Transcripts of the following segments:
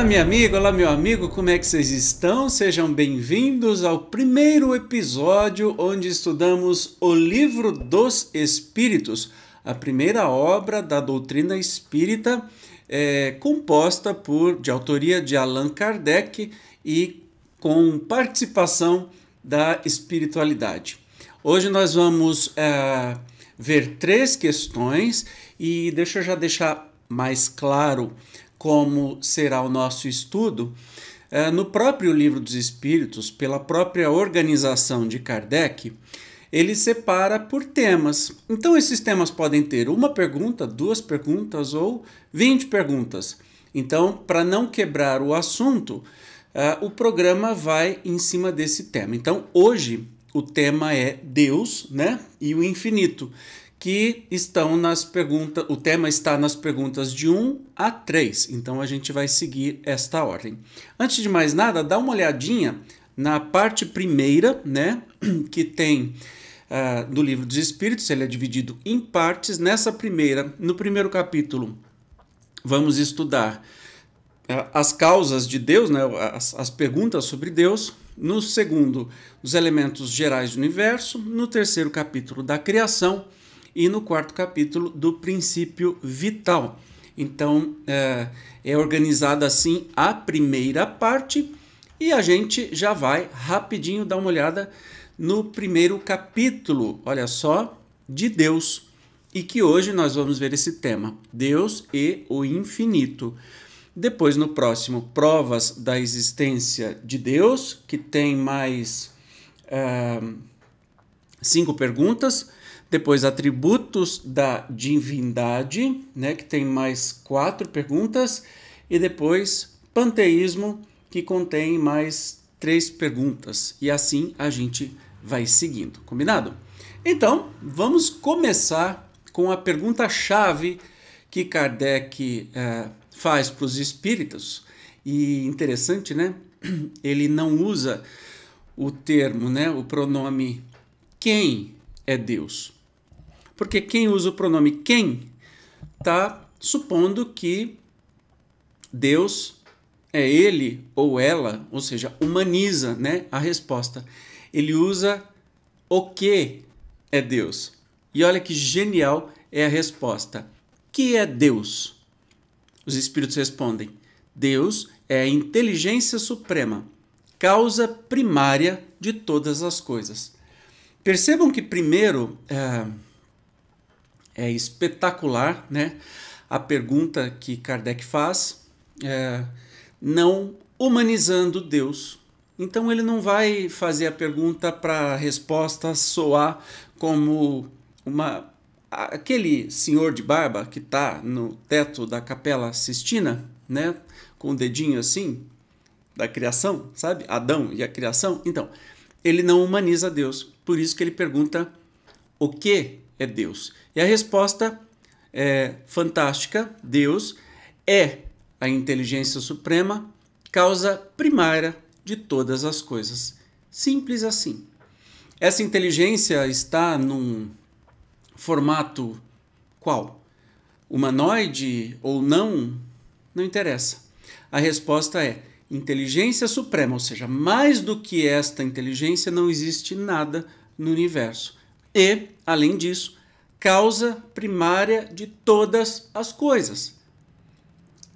Olá, minha amiga, olá, meu amigo, como é que vocês estão? Sejam bem-vindos ao primeiro episódio onde estudamos o Livro dos Espíritos, a primeira obra da doutrina espírita, é, composta por de autoria de Allan Kardec e com participação da espiritualidade. Hoje nós vamos é, ver três questões e deixa eu já deixar mais claro como será o nosso estudo, eh, no próprio Livro dos Espíritos, pela própria organização de Kardec, ele separa por temas. Então, esses temas podem ter uma pergunta, duas perguntas ou 20 perguntas. Então, para não quebrar o assunto, eh, o programa vai em cima desse tema. Então, hoje o tema é Deus né? e o infinito, que estão nas perguntas, o tema está nas perguntas de 1 a 3. Então a gente vai seguir esta ordem. Antes de mais nada, dá uma olhadinha na parte primeira, né, que tem uh, do livro dos Espíritos, ele é dividido em partes. Nessa primeira, no primeiro capítulo, vamos estudar uh, as causas de Deus, né, as, as perguntas sobre Deus. No segundo, os elementos gerais do universo. No terceiro capítulo, da criação e no quarto capítulo do princípio vital. Então é, é organizada assim a primeira parte e a gente já vai rapidinho dar uma olhada no primeiro capítulo, olha só, de Deus. E que hoje nós vamos ver esse tema: Deus e o infinito. Depois, no próximo, provas da existência de Deus, que tem mais uh, cinco perguntas. Depois, atributos da divindade, né, que tem mais quatro perguntas. E depois, panteísmo, que contém mais três perguntas. E assim a gente vai seguindo, combinado? Então, vamos começar com a pergunta-chave que Kardec eh, faz para os espíritos. E interessante, né? Ele não usa o termo, né, o pronome quem é Deus porque quem usa o pronome quem está supondo que Deus é ele ou ela, ou seja, humaniza né, a resposta. Ele usa o que é Deus. E olha que genial é a resposta. Que é Deus? Os espíritos respondem: Deus é a inteligência suprema, causa primária de todas as coisas. Percebam que primeiro. Eh, é espetacular, né? A pergunta que Kardec faz, é, não humanizando Deus. Então ele não vai fazer a pergunta para a resposta soar como uma aquele senhor de barba que está no teto da Capela Sistina, né, com o dedinho assim da criação, sabe? Adão e a criação. Então, ele não humaniza Deus. Por isso que ele pergunta o que é Deus? E a resposta é fantástica: Deus é a inteligência suprema, causa primária de todas as coisas. Simples assim. Essa inteligência está num formato qual? Humanoide ou não? Não interessa. A resposta é inteligência suprema, ou seja, mais do que esta inteligência não existe nada no universo. E Além disso, causa primária de todas as coisas.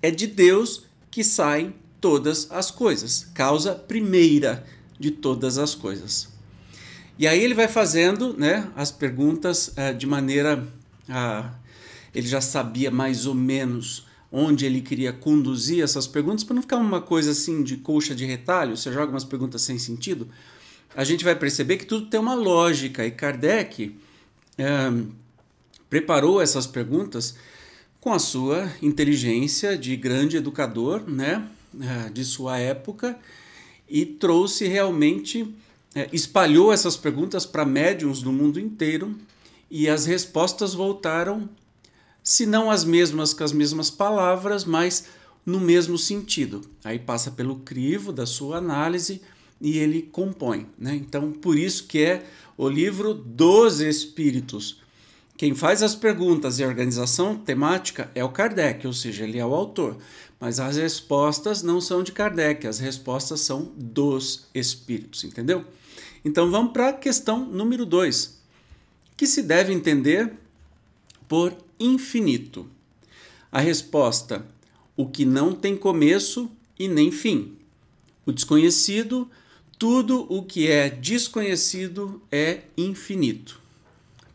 É de Deus que saem todas as coisas, causa primeira de todas as coisas. E aí ele vai fazendo né, as perguntas eh, de maneira. Ah, ele já sabia mais ou menos onde ele queria conduzir essas perguntas, para não ficar uma coisa assim de colcha de retalho, você joga umas perguntas sem sentido. A gente vai perceber que tudo tem uma lógica e Kardec é, preparou essas perguntas com a sua inteligência de grande educador, né, ah, de sua época, e trouxe realmente, é, espalhou essas perguntas para médiums do mundo inteiro e as respostas voltaram, se não as mesmas com as mesmas palavras, mas no mesmo sentido. Aí passa pelo crivo da sua análise e ele compõe. Né? Então, por isso que é o livro dos Espíritos. Quem faz as perguntas e a organização temática é o Kardec, ou seja, ele é o autor. Mas as respostas não são de Kardec, as respostas são dos Espíritos, entendeu? Então vamos para a questão número 2, que se deve entender por infinito. A resposta: o que não tem começo e nem fim. O desconhecido tudo o que é desconhecido é infinito.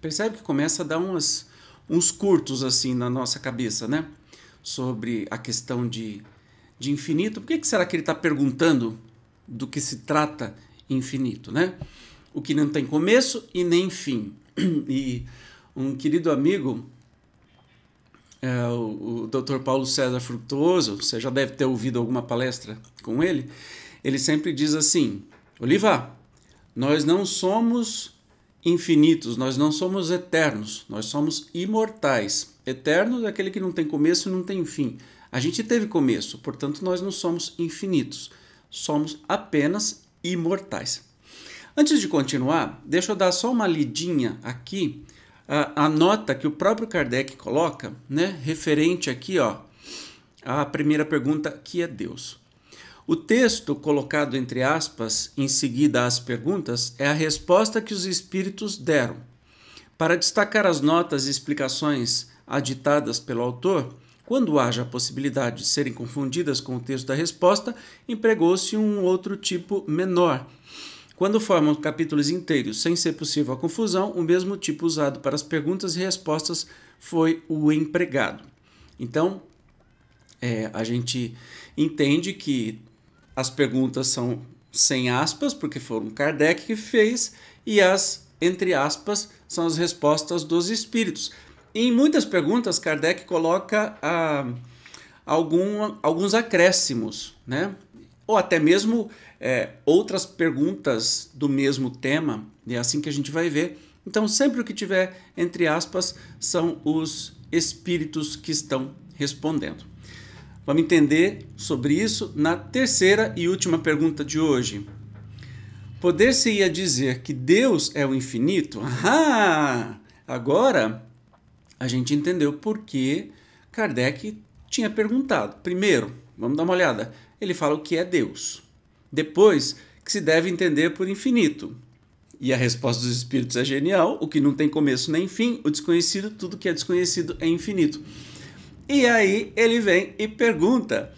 Percebe que começa a dar umas, uns curtos assim na nossa cabeça, né? Sobre a questão de, de infinito. Por que, que será que ele está perguntando do que se trata infinito, né? O que não tem começo e nem fim. E um querido amigo, é, o, o Dr. Paulo César Frutuoso, você já deve ter ouvido alguma palestra com ele, ele sempre diz assim: Oliva, nós não somos infinitos, nós não somos eternos, nós somos imortais. Eterno é aquele que não tem começo e não tem fim. A gente teve começo, portanto, nós não somos infinitos, somos apenas imortais. Antes de continuar, deixa eu dar só uma lidinha aqui a, a, nota que o próprio Kardec coloca, né, referente aqui ó, à primeira pergunta, que é Deus. O texto, colocado entre aspas em seguida às perguntas, é a resposta que os espíritos deram. Para destacar as notas e explicações aditadas pelo autor, quando haja a possibilidade de serem confundidas com o texto da resposta, empregou-se um outro tipo menor. Quando formam capítulos inteiros sem ser possível a confusão, o mesmo tipo usado para as perguntas e respostas foi o empregado. Então, é, a gente entende que as perguntas são sem aspas, porque foram Kardec que fez, e as, entre aspas, são as respostas dos espíritos. Em muitas perguntas, Kardec coloca ah, algum, alguns acréscimos, né? ou até mesmo é, outras perguntas do mesmo tema, e é assim que a gente vai ver. Então, sempre o que tiver entre aspas são os espíritos que estão respondendo. Vamos entender sobre isso na terceira e última pergunta de hoje. Poder-se-ia dizer que Deus é o infinito? Ah, agora a gente entendeu por que Kardec tinha perguntado. Primeiro, vamos dar uma olhada. Ele fala o que é Deus. Depois, que se deve entender por infinito. E a resposta dos espíritos é genial: o que não tem começo nem fim, o desconhecido, tudo que é desconhecido é infinito. E aí ele vem e pergunta: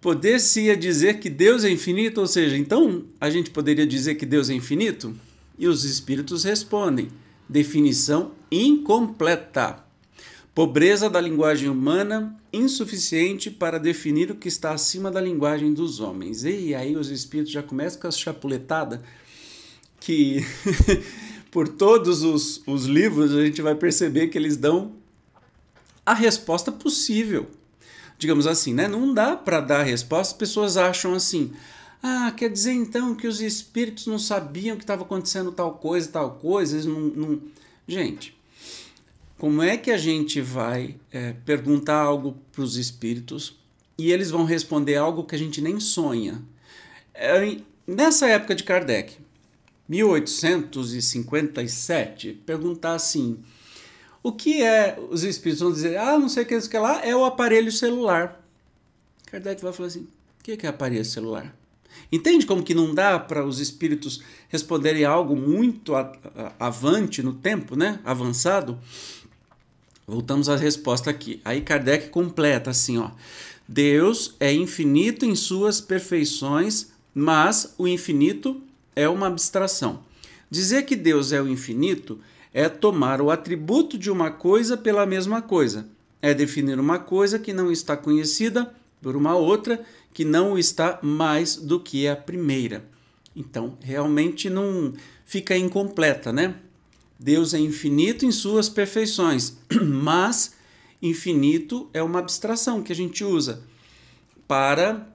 poder-se-ia dizer que Deus é infinito? Ou seja, então a gente poderia dizer que Deus é infinito? E os espíritos respondem: definição incompleta. Pobreza da linguagem humana insuficiente para definir o que está acima da linguagem dos homens. E aí os espíritos já começam com a chapuletada que por todos os, os livros a gente vai perceber que eles dão a resposta possível. Digamos assim, né? Não dá para dar a resposta, as pessoas acham assim: "Ah, quer dizer então que os espíritos não sabiam que estava acontecendo tal coisa, tal coisa, eles não, não... Gente, como é que a gente vai é, perguntar algo para os espíritos e eles vão responder algo que a gente nem sonha? É, nessa época de Kardec, 1857, perguntar assim: o que é, os espíritos vão dizer, ah, não sei o que, isso que lá, é o aparelho celular. Kardec vai falar assim, o que é, que é aparelho celular? Entende como que não dá para os espíritos responderem algo muito avante no tempo, né? Avançado? Voltamos à resposta aqui. Aí Kardec completa assim, ó. Deus é infinito em suas perfeições, mas o infinito é uma abstração. Dizer que Deus é o infinito é tomar o atributo de uma coisa pela mesma coisa. É definir uma coisa que não está conhecida por uma outra que não está mais do que a primeira. Então, realmente não fica incompleta, né? Deus é infinito em suas perfeições, mas infinito é uma abstração que a gente usa para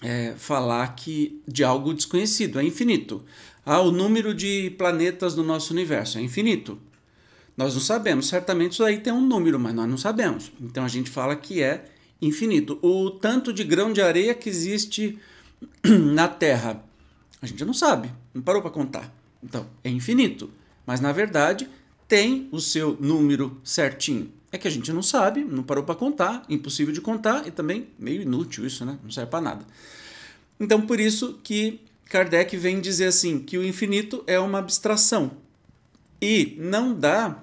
é, falar que de algo desconhecido é infinito ao número de planetas do nosso universo, é infinito. Nós não sabemos, certamente isso aí tem um número, mas nós não sabemos. Então a gente fala que é infinito. O tanto de grão de areia que existe na Terra, a gente não sabe, não parou para contar. Então, é infinito, mas na verdade tem o seu número certinho. É que a gente não sabe, não parou para contar, impossível de contar e também meio inútil isso, né? Não serve para nada. Então, por isso que Kardec vem dizer assim que o infinito é uma abstração. E não dá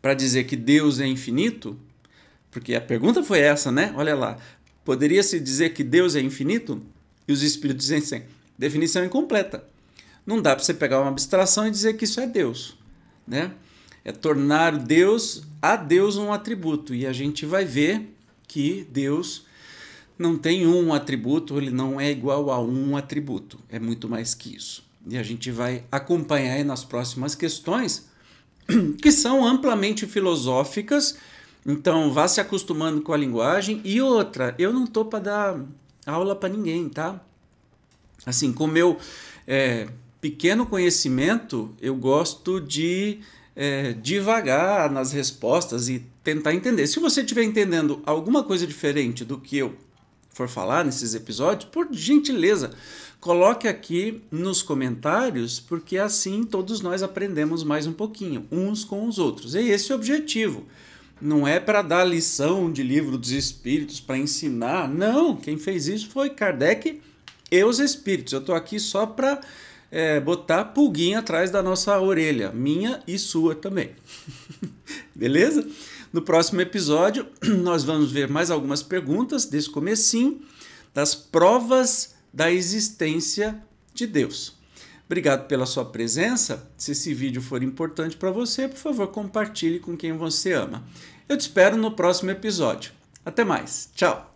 para dizer que Deus é infinito, porque a pergunta foi essa, né? Olha lá. Poderia se dizer que Deus é infinito? E os espíritos dizem assim, definição incompleta. Não dá para você pegar uma abstração e dizer que isso é Deus, né? É tornar Deus a Deus um atributo e a gente vai ver que Deus não tem um atributo, ele não é igual a um atributo, é muito mais que isso. E a gente vai acompanhar nas próximas questões, que são amplamente filosóficas, então vá se acostumando com a linguagem. E outra, eu não tô para dar aula para ninguém, tá? Assim, com meu é, pequeno conhecimento, eu gosto de é, devagar nas respostas e tentar entender. Se você estiver entendendo alguma coisa diferente do que eu for falar nesses episódios, por gentileza, coloque aqui nos comentários, porque assim todos nós aprendemos mais um pouquinho, uns com os outros. e é esse o objetivo. Não é para dar lição de livro dos espíritos, para ensinar. Não, quem fez isso foi Kardec e os espíritos. Eu estou aqui só para é, botar pulguinha atrás da nossa orelha, minha e sua também. Beleza? No próximo episódio, nós vamos ver mais algumas perguntas desse comecinho das provas da existência de Deus. Obrigado pela sua presença. Se esse vídeo for importante para você, por favor, compartilhe com quem você ama. Eu te espero no próximo episódio. Até mais. Tchau.